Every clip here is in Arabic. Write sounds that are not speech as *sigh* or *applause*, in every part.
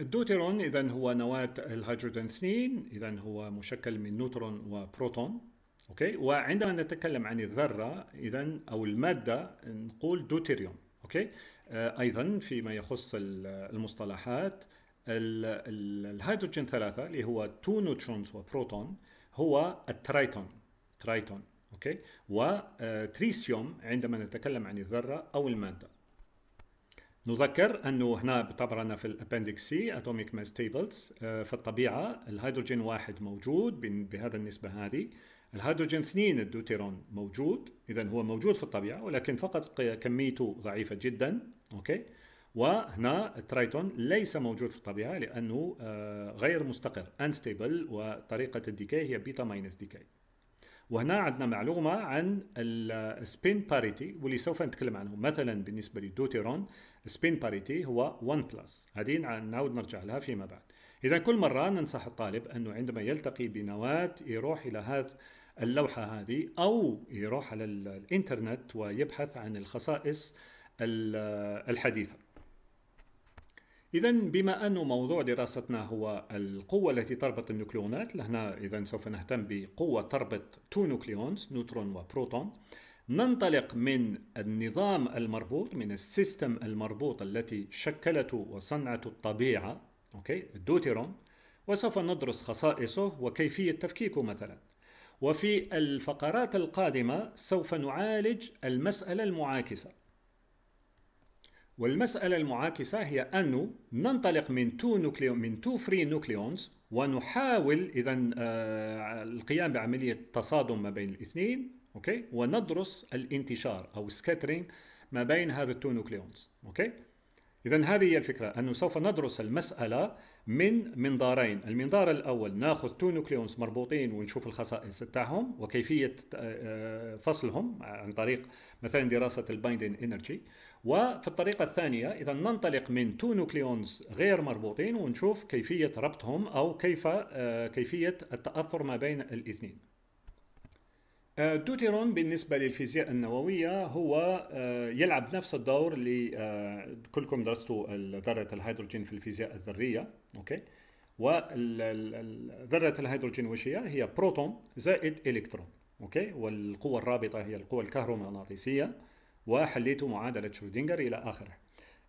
الدوتيرون إذا هو نواة الهيدروجين 2 إذا هو مشكل من نوترون وبروتون أوكي وعندما نتكلم عن الذرة إذا أو المادة نقول دوتيريوم أوكي آه، أيضا فيما يخص المصطلحات الهيدروجين ثلاثة اللي هو تو نوترونز وبروتون هو الترايتون ترايتون أوكي وتريسيوم آه، عندما نتكلم عن الذرة أو المادة نذكر انه هنا طبعا في الابندكس سي اتوميك ماس تيبلز في الطبيعه الهيدروجين واحد موجود بهذا النسبه هذه الهيدروجين اثنين الدوتيرون موجود اذا هو موجود في الطبيعه ولكن فقط كميته ضعيفه جدا اوكي وهنا الترايتون ليس موجود في الطبيعه لانه آه، غير مستقر انستيبل وطريقه الديكاي هي بيتا ماينس ديكاي وهنا عندنا معلومه عن السبين باريتي واللي سوف نتكلم عنه مثلا بالنسبه للدوتيرون سبين باريتي هو 1 بلس هذه نعاود نرجع لها فيما بعد اذا كل مره ننصح الطالب انه عندما يلتقي بنواه يروح الى هذا اللوحه هذه او يروح على الانترنت ويبحث عن الخصائص الحديثه إذا بما أن موضوع دراستنا هو القوة التي تربط النوكليونات لهنا إذا سوف نهتم بقوة تربط تو نوكليونز نوترون وبروتون ننطلق من النظام المربوط من السيستم المربوط التي شكلته وصنعته الطبيعة أوكي الدوتيرون وسوف ندرس خصائصه وكيفية تفكيكه مثلا وفي الفقرات القادمة سوف نعالج المسألة المعاكسة والمسألة المعاكسة هي أنه ننطلق من تو نوكليو من تو فري نوكليونز ونحاول إذا آه، القيام بعملية تصادم ما بين الاثنين أوكي وندرس الانتشار أو سكاترين ما بين هذا التو نوكليونز أوكي إذا هذه هي الفكرة أنه سوف ندرس المسألة من منظارين، المنظار الأول ناخذ تو نوكليونز مربوطين ونشوف الخصائص تاعهم وكيفية آه، آه، فصلهم عن طريق مثلا دراسة البايندين انرجي، وفي الطريقة الثانية إذا ننطلق من تو نوكليونز غير مربوطين ونشوف كيفية ربطهم أو كيف آه، كيفية التأثر ما بين الاثنين الدوتيرون آه، بالنسبة للفيزياء النووية هو آه، يلعب نفس الدور اللي كلكم درستوا ذرة الهيدروجين في الفيزياء الذرية أوكي وذرة الهيدروجين وش هي؟ هي بروتون زائد إلكترون أوكي والقوة الرابطة هي القوة الكهرومغناطيسية وحليتوا معادله شرودنجر الى اخره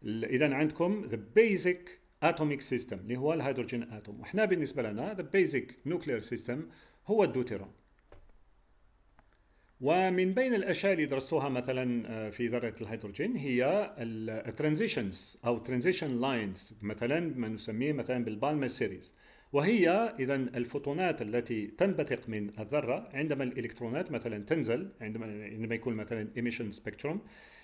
اذا عندكم ذا basic اتوميك سيستم اللي هو الهيدروجين اتوم وحنا بالنسبه لنا ذا basic nuclear سيستم هو الدوتيرون ومن بين الاشياء اللي درستوها مثلا آه، في ذره الهيدروجين هي الترانزيشنز او ترانزيشن لاينز مثلا ما نسميه مثلا بالبالمر سيريز وهي إذا الفوتونات التي تنبثق من الذرة عندما الإلكترونات مثلا تنزل عندما عندما يكون مثلا ايميشن سبيكتروم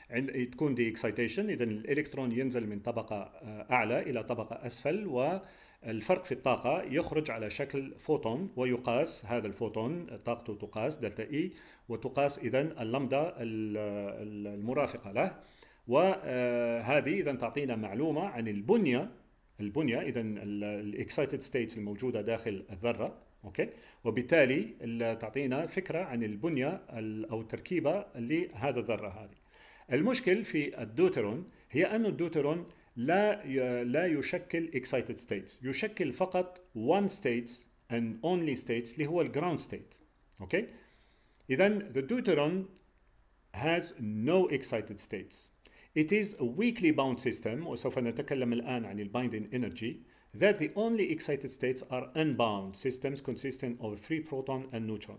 عند تكون دي اكسايتيشن اذا الالكترون ينزل من طبقه آه، اعلى الى طبقه اسفل والفرق في الطاقه يخرج على شكل فوتون ويقاس هذا الفوتون طاقته تقاس دلتا اي e، وتقاس اذا اللمده المرافقه له وهذه آه، اذا تعطينا معلومه عن البنيه البنيه اذا الاكسايتد ستيت الموجوده داخل الذره اوكي وبالتالي تعطينا فكره عن البنيه او التركيبه لهذا الذره هذه المشكل في الدوترون هي أن الدوترون لا لا يشكل excited states يشكل فقط one state and only states اللي هو الجراوند state اوكي اذا the deuteron has no excited states It is a weakly bound system وسوف نتكلم الآن عن البinding energy that the only excited states are unbound systems consisting of free proton and neutron.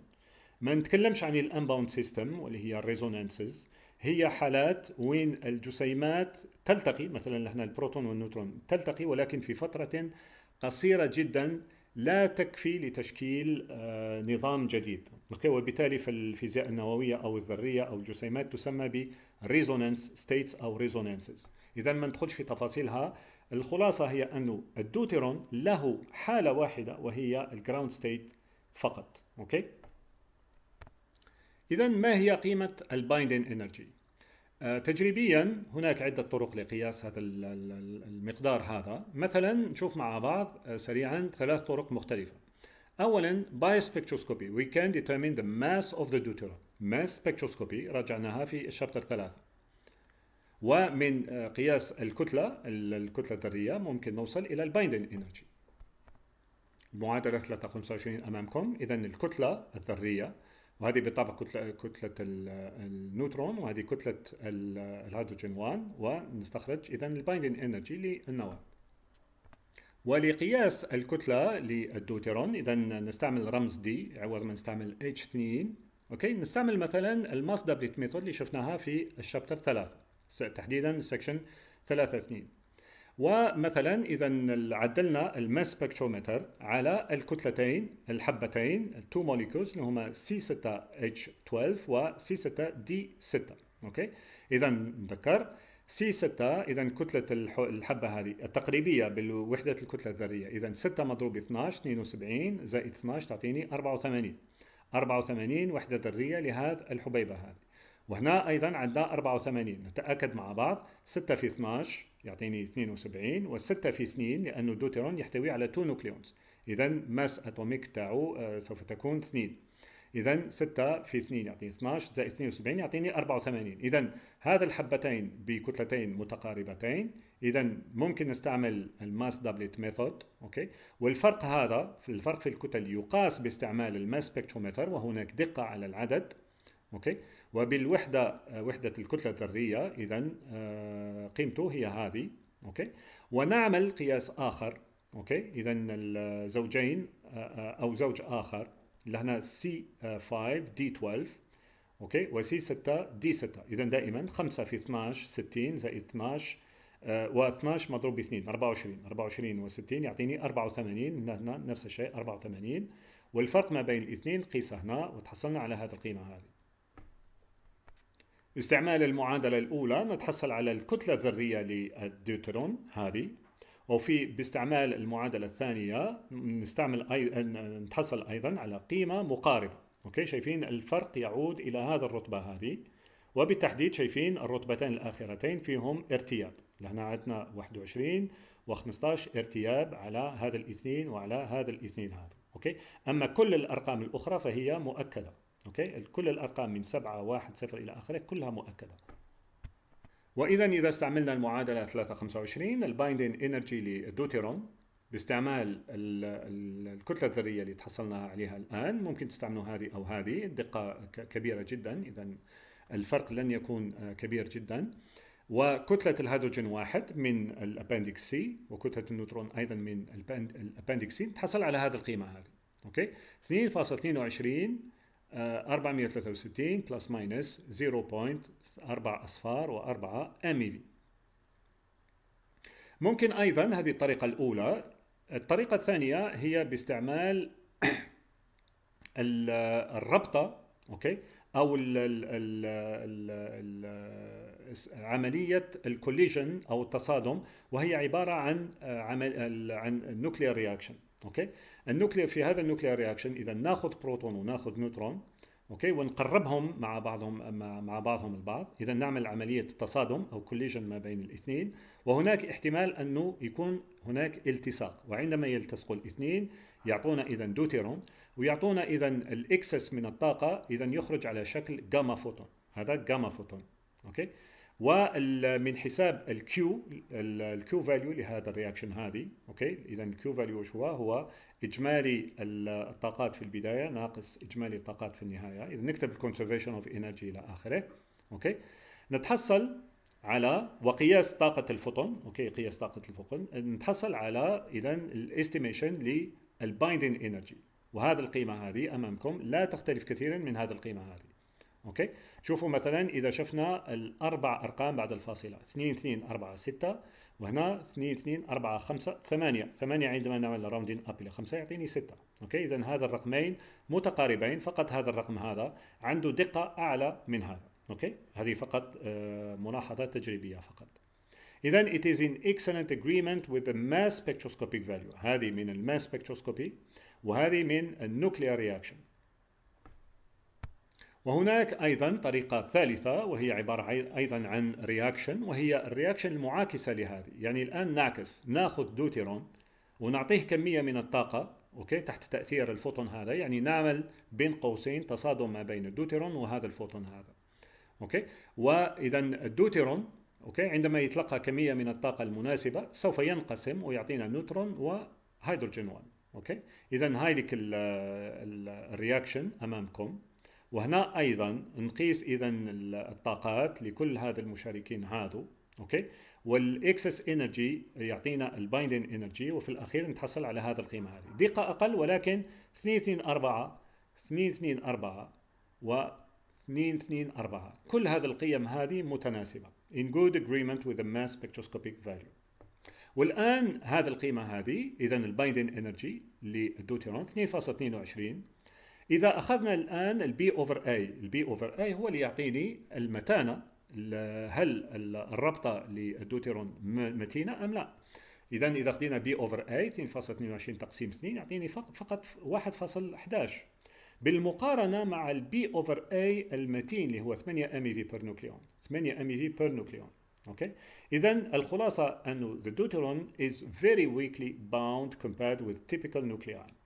ما نتكلمش عن unbound system واللي هي resonances هي حالات وين الجسيمات تلتقي مثلا هنا البروتون والنيوترون تلتقي ولكن في فترة قصيرة جدا لا تكفي لتشكيل آه، نظام جديد اوكي وبالتالي في الفيزياء النووية او الذرية او الجسيمات تسمى ريزونانس ستيتس او ريزونانسز اذا ما ندخلش في تفاصيلها الخلاصه هي انه الدوتيرون له حاله واحده وهي الجراوند ستيت فقط اوكي اذا ما هي قيمه البايندين انرجي آه، تجريبيا هناك عدة طرق لقياس هذا المقدار هذا مثلا نشوف مع بعض آه، سريعا ثلاث طرق مختلفة اولا باي سبيكتروسكوبي وي كان ديتيرمين ذا ماس اوف ذا deuterium ماس spectroscopy راجعناها في الشابتر ثلاثة ومن آه، قياس الكتلة الكتلة الذرية ممكن نوصل إلى البايندنج انرجي المعادلة 325 أمامكم إذا الكتلة الذرية وهذه بالطبع كتلة, كتلة النيوترون وهذه كتلة الهيدروجين 1 ونستخرج إذا البايندنج انرجي للنواة ولقياس الكتلة للدوتيرون إذا نستعمل رمز دي عوض ما نستعمل H2 أوكي نستعمل مثلا الماس دبليت ميثود اللي شفناها في الشابتر 3 تحديدا سكشن 3 2 ومثلا إذا عدلنا الماس سبكترومتر على الكتلتين الحبتين التو موليكولز اللي هما C6H12 و C6D6 أوكي إذا نذكر سي 6 اذا كتله الحبه هذه التقريبيه بوحده الكتله الذريه اذا 6 مضروب 12 72 زائد 12 تعطيني 84 84 وحده ذريه لهذا الحبيبه هذه وهنا ايضا عندنا 84 نتاكد مع بعض 6 في 12 يعطيني 72 و6 في 2 لانه الدوتيرون يحتوي على 2 نوكليونز اذا ماس اتوميك تاعو آه، سوف تكون 2 اذا 6 في 2 يعطيني 12 زائد 72 يعطيني 84 اذا هذا الحبتين بكتلتين متقاربتين اذا ممكن نستعمل الماس دابلت ميثود اوكي والفرق هذا في الفرق في الكتل يقاس باستعمال الماس سبكترومتر وهناك دقه على العدد اوكي وبالوحده وحده الكتله الذريه اذا آه، قيمته هي هذه اوكي ونعمل قياس اخر اوكي اذا الزوجين آه، آه، او زوج اخر اللي هنا سي 5 دي 12 اوكي وسي 6 دي 6 اذا دائما 5 في 12 60 زائد 12 آه، و12 مضروب ب 2 24 24 و60 يعطيني 84 هنا نفس الشيء 84 والفرق ما بين الاثنين قيسه هنا وتحصلنا على هذه القيمه هذه استعمال المعادله الاولى نتحصل على الكتله الذريه للديوترون هذه وفي باستعمال المعادله الثانيه نستعمل أي... نتحصل ايضا على قيمه مقاربه اوكي شايفين الفرق يعود الى هذا الرتبه هذه وبالتحديد شايفين الرتبتين الاخيرتين فيهم ارتياب لهنا عندنا 21 و15 ارتياب على هذا الاثنين وعلى هذا الاثنين هذا اوكي اما كل الارقام الاخرى فهي مؤكده اوكي كل الارقام من 7 1 0 الى اخره كلها مؤكده واذا اذا استعملنا المعادله 325 البايندين انرجي للدوتيرون باستعمال الكتله الذريه اللي تحصلنا عليها الان ممكن تستعملوا هذه او هذه الدقه كبيره جدا اذا الفرق لن يكون آه، كبير جدا وكتلة الهيدروجين واحد من الابندكس سي وكتلة النيوترون أيضا من الابندكس سي تحصل على هذه القيمة هذه أوكي 2.22 463 بلس ماينس 0.4 أصفار و4 أميلي ممكن أيضا هذه الطريقة الأولى الطريقة الثانية هي باستعمال *coughs* آه، الربطة أوكي أو عملية الكوليجن أو التصادم وهي عبارة عن آه، عمل عن نوكليير رياكشن اوكي النوكلير في هذا النوكلير رياكشن اذا ناخذ بروتون وناخذ نيوترون اوكي ونقربهم مع بعضهم مع بعضهم البعض اذا نعمل عمليه تصادم او كوليجن ما بين الاثنين وهناك احتمال انه يكون هناك التصاق وعندما يلتصق الاثنين يعطونا اذا دوتيرون ويعطونا اذا الاكسس من الطاقه اذا يخرج على شكل جاما فوتون هذا جاما فوتون اوكي ومن حساب الكيو الكيو فاليو لهذا الرياكشن هذه اوكي اذا الكيو فاليو وش هو هو اجمالي الطاقات في البدايه ناقص اجمالي الطاقات في النهايه اذا نكتب الكونسرفيشن اوف انرجي الى اخره اوكي نتحصل على وقياس طاقه الفوتون اوكي قياس طاقه الفوتون نتحصل على اذا الاستيميشن للبايندين انرجي وهذا القيمه هذه امامكم لا تختلف كثيرا من هذه القيمه هذه اوكي شوفوا مثلا اذا شفنا الاربع ارقام بعد الفاصله 2 2 4 6 وهنا 2 2 4 5 8 8 عندما نعمل راوندين اب الى 5 يعطيني 6 اوكي اذا هذا الرقمين متقاربين فقط هذا الرقم هذا عنده دقه اعلى من هذا اوكي هذه فقط آه، ملاحظه تجريبيه فقط اذا it is in excellent agreement with the mass spectroscopic value هذه من الماس spectroscopy وهذه من النوكليار رياكشن وهناك أيضا طريقة ثالثة وهي عبارة أيضا عن رياكشن وهي الرياكشن المعاكسة لهذه يعني الآن نعكس ناخذ دوتيرون ونعطيه كمية من الطاقة أوكي تحت تأثير الفوتون هذا يعني نعمل بين قوسين تصادم ما بين الدوتيرون وهذا الفوتون هذا أوكي وإذا الدوتيرون أوكي عندما يتلقى كمية من الطاقة المناسبة سوف ينقسم ويعطينا نيوترون وهيدروجين 1 أوكي إذا هذيك الرياكشن أمامكم وهنا ايضا نقيس اذا الطاقات لكل هذا المشاركين هادو اوكي والاكسس انرجي يعطينا البايندين انرجي وفي الاخير نتحصل على هذا القيمه هذه دقه اقل ولكن 2 2 4 2 2 4 و 2 2 4 كل هذه القيم هذه متناسبه in good agreement with the mass spectroscopic value والان هذه القيمه هذه اذا البايندين انرجي للدوتيرون 2.22 اذا اخذنا الان البي اوفر اي البي اوفر اي هو اللي يعطيني المتانه هل الربطة للدوتيرون متينه ام لا اذا اذا خدينا بي اوفر اي 2.22 تقسيم 2 يعطيني فقط 1.11 بالمقارنه مع البي اوفر اي المتين اللي هو 8 ام في بير نوكليون 8 ام في بير نوكليون اوكي اذا الخلاصه انه the deuteron is very weakly bound compared with typical nuclei